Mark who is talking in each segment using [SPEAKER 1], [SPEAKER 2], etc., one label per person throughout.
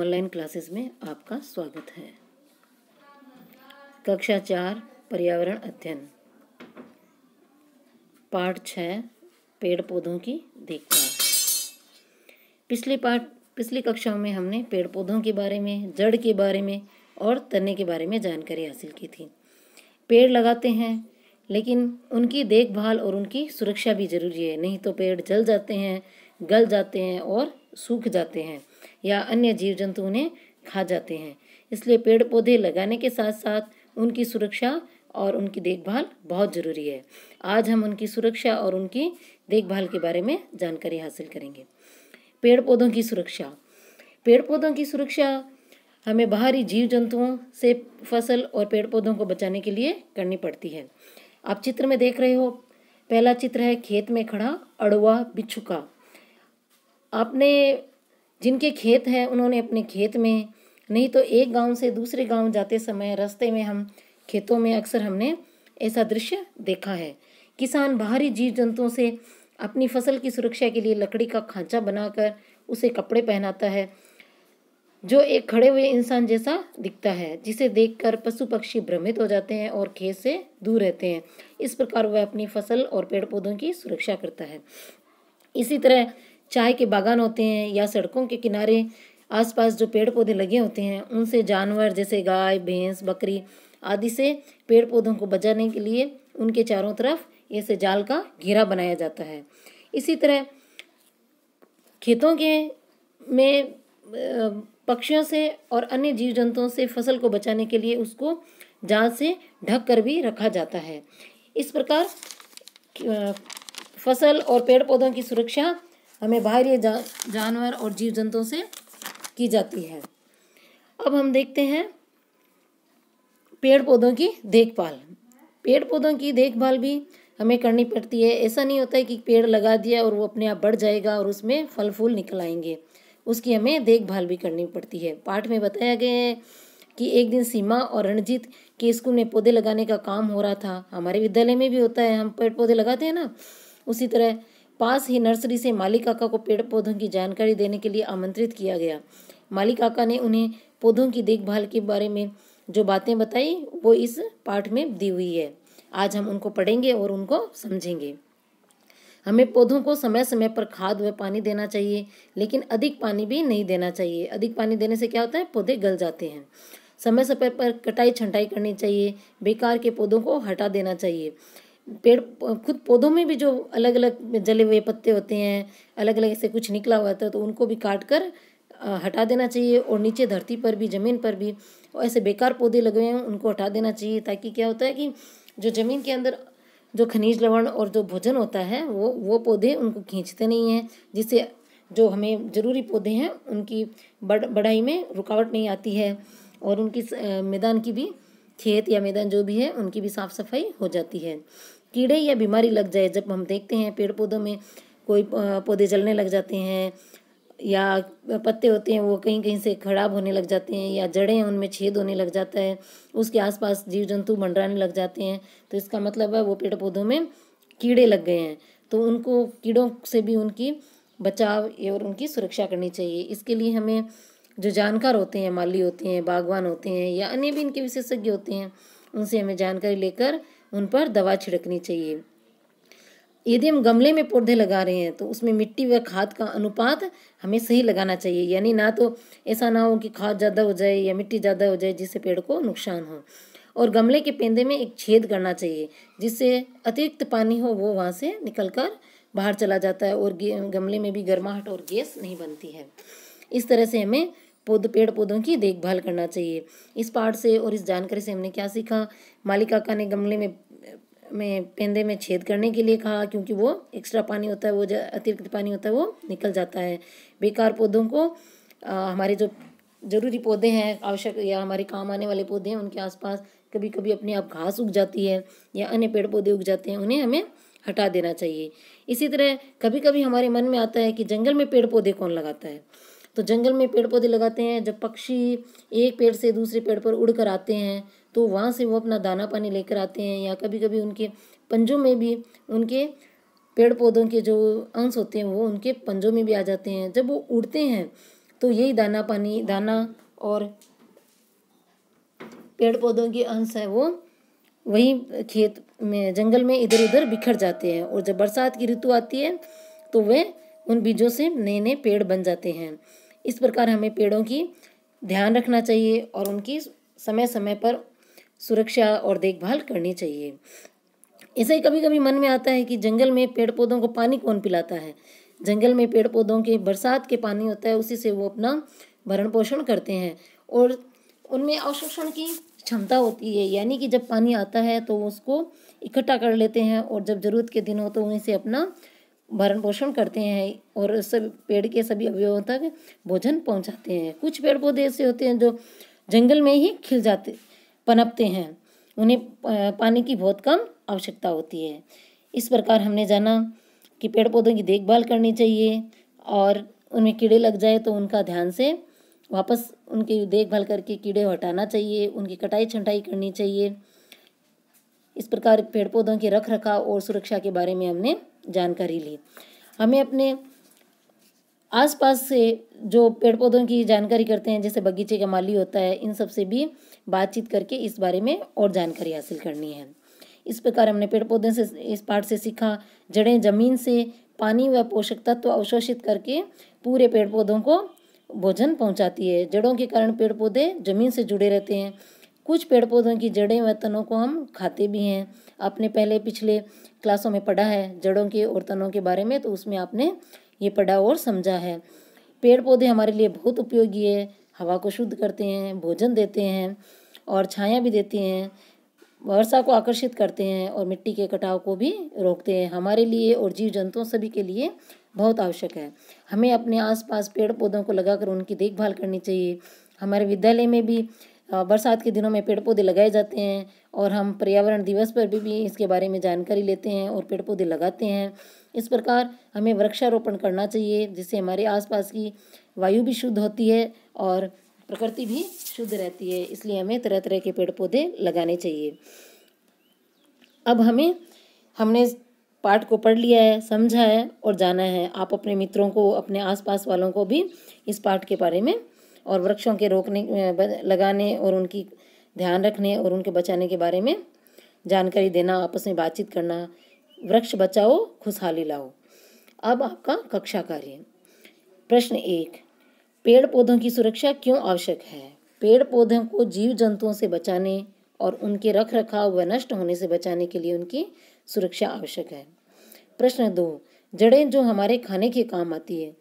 [SPEAKER 1] online classes में आपका स्वागत है कक्षा चार पर्यावरण अध्ययन पाठ छः पेड़ पौधों की देखभाल पिछले पाठ पिछली कक्षाओं में हमने पेड़ पौधों के बारे में जड़ के बारे में और तने के बारे में जानकारी हासिल की थी पेड़ लगाते हैं लेकिन उनकी देखभाल और उनकी सुरक्षा भी जरूरी है नहीं तो पेड़ जल जाते हैं गल जाते हैं और सूख जाते हैं या अन्य जीव जंतु उन्हें खा जाते हैं इसलिए पेड़ पौधे लगाने के साथ साथ उनकी सुरक्षा और उनकी देखभाल बहुत ज़रूरी है आज हम उनकी सुरक्षा और उनकी देखभाल के बारे में जानकारी हासिल करेंगे पेड़ पौधों की सुरक्षा पेड़ पौधों की सुरक्षा हमें बाहरी जीव जंतुओं से फसल और पेड़ पौधों को बचाने के लिए करनी पड़ती है आप चित्र में देख रहे हो पहला चित्र है खेत में खड़ा अड़वा बिच्छू का आपने जिनके खेत हैं उन्होंने अपने खेत में नहीं तो एक गांव से दूसरे गांव जाते समय रास्ते में हम खेतों में अक्सर हमने ऐसा दृश्य देखा है किसान बाहरी जीव जंतुओं से अपनी फसल की सुरक्षा के लिए लकड़ी का खांचा बनाकर उसे कपड़े पहनाता है जो एक खड़े हुए इंसान जैसा दिखता है जिसे देखकर पशु पक्षी भ्रमित हो जाते हैं और खेत से दूर रहते हैं इस प्रकार वह अपनी फसल और पेड़ पौधों की सुरक्षा करता है इसी तरह चाय के बागान होते हैं या सड़कों के किनारे आसपास जो पेड़ पौधे लगे होते हैं उनसे जानवर जैसे गाय भैंस बकरी आदि से पेड़ पौधों को बचाने के लिए उनके चारों तरफ ऐसे जाल का घेरा बनाया जाता है इसी तरह खेतों के में पक्षियों से और अन्य जीव जंतुओं से फसल को बचाने के लिए उसको जाल से ढक कर भी रखा जाता है इस प्रकार फसल और पेड़ पौधों की सुरक्षा हमें बाहरी जा, जानवर और जीव जंतुओं से की जाती है अब हम देखते हैं पेड़ पौधों की देखभाल पेड़ पौधों की देखभाल भी हमें करनी पड़ती है ऐसा नहीं होता है कि पेड़ लगा दिया और वो अपने आप बढ़ जाएगा और उसमें फल फूल निकल आएंगे उसकी हमें देखभाल भी करनी पड़ती है पाठ में बताया गया है कि एक दिन सीमा और रणजीत के स्कूल में पौधे लगाने का काम हो रहा था हमारे विद्यालय में भी होता है हम पेड़ पौधे लगाते हैं ना उसी तरह पास ही नर्सरी से माली काका को पेड़ पौधों की जानकारी देने के लिए आमंत्रित किया गया माली काका ने उन्हें पौधों की देखभाल के बारे में जो बातें बताई वो इस पाठ में दी हुई है आज हम उनको पढ़ेंगे और उनको समझेंगे हमें पौधों को समय समय पर खाद व पानी देना चाहिए लेकिन अधिक पानी भी नहीं देना चाहिए अधिक पानी देने से क्या होता है पौधे गल जाते हैं समय समय पर कटाई छंटाई करनी चाहिए बेकार के पौधों को हटा देना चाहिए पेड़ खुद पौधों में भी जो अलग अलग जले हुए पत्ते होते हैं अलग अलग ऐसे कुछ निकला हुआ होता है तो उनको भी काट कर हटा देना चाहिए और नीचे धरती पर भी ज़मीन पर भी और ऐसे बेकार पौधे लगे हैं उनको हटा देना चाहिए ताकि क्या होता है कि जो ज़मीन के अंदर जो खनिज लवण और जो भोजन होता है वो वो पौधे उनको खींचते नहीं हैं जिससे जो हमें ज़रूरी पौधे हैं उनकी बढ़ बढ़ाई में रुकावट नहीं आती है और उनकी मैदान की भी खेत या मैदान जो भी है उनकी भी साफ़ सफाई हो जाती है कीड़े या बीमारी लग जाए जब हम देखते हैं पेड़ पौधों में कोई पौधे जलने लग जाते हैं या पत्ते होते हैं वो कहीं कहीं से खराब होने लग जाते हैं या जड़ें हैं उनमें छेद होने लग जाता है उसके आसपास जीव जंतु मंडराने लग जाते हैं तो इसका मतलब है वो पेड़ पौधों में कीड़े लग गए हैं तो उनको कीड़ों से भी उनकी बचाव और उनकी सुरक्षा करनी चाहिए इसके लिए हमें जो जानकार होते हैं माली होते हैं बागवान होते हैं या अन्य भी इनके विशेषज्ञ होते हैं उनसे हमें जानकारी लेकर उन पर दवा छिड़कनी चाहिए यदि हम गमले में पौधे लगा रहे हैं तो उसमें मिट्टी व खाद का अनुपात हमें सही लगाना चाहिए यानी ना तो ऐसा ना हो कि खाद ज़्यादा हो जाए या मिट्टी ज़्यादा हो जाए जिससे पेड़ को नुकसान हो और गमले के पेंदे में एक छेद करना चाहिए जिससे अतिरिक्त पानी हो वो वहाँ से निकल कर बाहर चला जाता है और गमले में भी गर्माहट और गैस नहीं बनती है इस तरह से हमें पौध पेड़ पौधों की देखभाल करना चाहिए इस पाठ से और इस जानकारी से हमने क्या सीखा मालिक काका ने गमले में में पेंदे में छेद करने के लिए कहा क्योंकि वो एक्स्ट्रा पानी होता है वो जो अतिरिक्त पानी होता है वो निकल जाता है बेकार पौधों को आ, हमारे जो जरूरी पौधे हैं आवश्यक या हमारे काम आने वाले पौधे हैं उनके आसपास कभी कभी अपने आप घास उग जाती है या अन्य पेड़ पौधे उग जाते हैं उन्हें हमें हटा देना चाहिए इसी तरह कभी कभी हमारे मन में आता है कि जंगल में पेड़ पौधे कौन लगाता है तो जंगल में पेड़ पौधे लगाते हैं जब पक्षी एक पेड़ से दूसरे पेड़ पर उड़ कर आते हैं तो वहाँ से वो अपना दाना पानी लेकर आते हैं या कभी कभी उनके पंजों में भी उनके पेड़ पौधों के जो अंश होते हैं वो उनके पंजों में भी आ जाते हैं जब वो उड़ते हैं तो यही दाना पानी दाना और पेड़ पौधों के अंश है वो वही खेत में जंगल में इधर उधर बिखर जाते हैं और जब बरसात की ऋतु आती है तो वे उन बीजों से नए नए पेड़ बन जाते हैं इस प्रकार हमें पेड़ों की ध्यान रखना चाहिए और उनकी समय समय पर सुरक्षा और देखभाल करनी चाहिए ऐसे ही कभी कभी मन में आता है कि जंगल में पेड़ पौधों को पानी कौन पिलाता है जंगल में पेड़ पौधों के बरसात के पानी होता है उसी से वो अपना भरण पोषण करते हैं और उनमें अवशोषण की क्षमता होती है यानी कि जब पानी आता है तो उसको इकट्ठा कर लेते हैं और जब ज़रूरत के दिन हो तो वहीं से अपना भरण पोषण करते हैं और सब पेड़ के सभी अवयवों तक भोजन पहुंचाते हैं कुछ पेड़ पौधे ऐसे होते हैं जो जंगल में ही खिल जाते पनपते हैं उन्हें पानी की बहुत कम आवश्यकता होती है इस प्रकार हमने जाना कि पेड़ पौधों की देखभाल करनी चाहिए और उनमें कीड़े लग जाए तो उनका ध्यान से वापस उनकी देखभाल करके कीड़े हटाना चाहिए उनकी कटाई छंटाई करनी चाहिए इस प्रकार पेड़ पौधों के रख रखाव और सुरक्षा के बारे में हमने जानकारी ली हमें अपने आसपास से जो पेड़ पौधों की जानकारी करते हैं जैसे बगीचे का माली होता है इन सब से भी बातचीत करके इस बारे में और जानकारी हासिल करनी है इस प्रकार हमने पेड़ पौधे से इस पाठ से सीखा जड़ें जमीन से पानी व पोषक तत्व अवशोषित करके पूरे पेड़ पौधों को भोजन पहुंचाती है जड़ों के कारण पेड़ पौधे जमीन से जुड़े रहते हैं कुछ पेड़ पौधों की जड़ें व तनों को हम खाते भी हैं आपने पहले पिछले क्लासों में पढ़ा है जड़ों के और तनों के बारे में तो उसमें आपने ये पढ़ा और समझा है पेड़ पौधे हमारे लिए बहुत उपयोगी है हवा को शुद्ध करते हैं भोजन देते हैं और छाया भी देते हैं वर्षा को आकर्षित करते हैं और मिट्टी के कटाव को भी रोकते हैं हमारे लिए और जीव जंतुओं सभी के लिए बहुत आवश्यक है हमें अपने आसपास पेड़ पौधों को लगाकर उनकी देखभाल करनी चाहिए हमारे विद्यालय में भी बरसात के दिनों में पेड़ पौधे लगाए जाते हैं और हम पर्यावरण दिवस पर भी, भी इसके बारे में जानकारी लेते हैं और पेड़ पौधे लगाते हैं इस प्रकार हमें वृक्षारोपण करना चाहिए जिससे हमारे आसपास की वायु भी शुद्ध होती है और प्रकृति भी शुद्ध रहती है इसलिए हमें तरह तरह के पेड़ पौधे लगाने चाहिए अब हमें हमने पाठ को पढ़ लिया है समझा है और जाना है आप अपने मित्रों को अपने आसपास वालों को भी इस पाठ के बारे में और वृक्षों के रोकने लगाने और उनकी ध्यान रखने और उनके बचाने के बारे में जानकारी देना आपस में बातचीत करना वृक्ष बचाओ खुशहाली लाओ अब आपका कक्षा कार्य प्रश्न एक पेड़ पौधों की सुरक्षा क्यों आवश्यक है पेड़ पौधों को जीव जंतुओं से बचाने और उनके रख रखाव व नष्ट होने से बचाने के लिए उनकी सुरक्षा आवश्यक है प्रश्न दो जड़ें जो हमारे खाने के काम आती है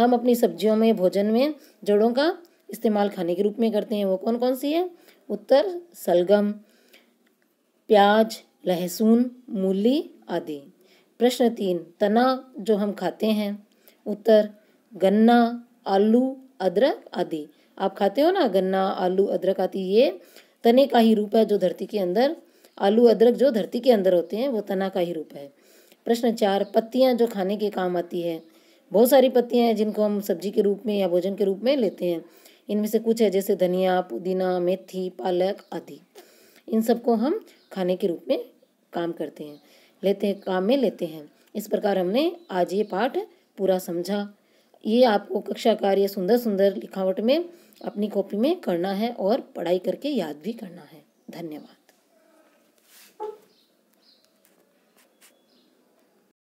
[SPEAKER 1] हम अपनी सब्जियों में भोजन में जड़ों का इस्तेमाल खाने के रूप में करते हैं वो कौन कौन सी है उत्तर सलगम प्याज लहसुन मूली आदि प्रश्न तीन तना जो हम खाते हैं उत्तर गन्ना आलू अदरक आदि आप खाते हो ना गन्ना आलू अदरक आदि ये तने का ही रूप है जो धरती के अंदर आलू अदरक जो धरती के अंदर होते हैं वो तना का ही रूप है प्रश्न चार पत्तियां जो खाने के काम आती है बहुत सारी पत्तियाँ हैं जिनको हम सब्जी के रूप में या भोजन के रूप में लेते हैं इनमें से कुछ है जैसे धनिया पुदीना मेथी पालक आदि इन सबको हम खाने के रूप में काम करते हैं लेते हैं काम में लेते हैं इस प्रकार हमने आज ये पाठ पूरा समझा ये आपको कक्षा कार्य सुंदर सुंदर लिखावट में अपनी कॉपी में करना है और पढ़ाई करके याद भी करना है धन्यवाद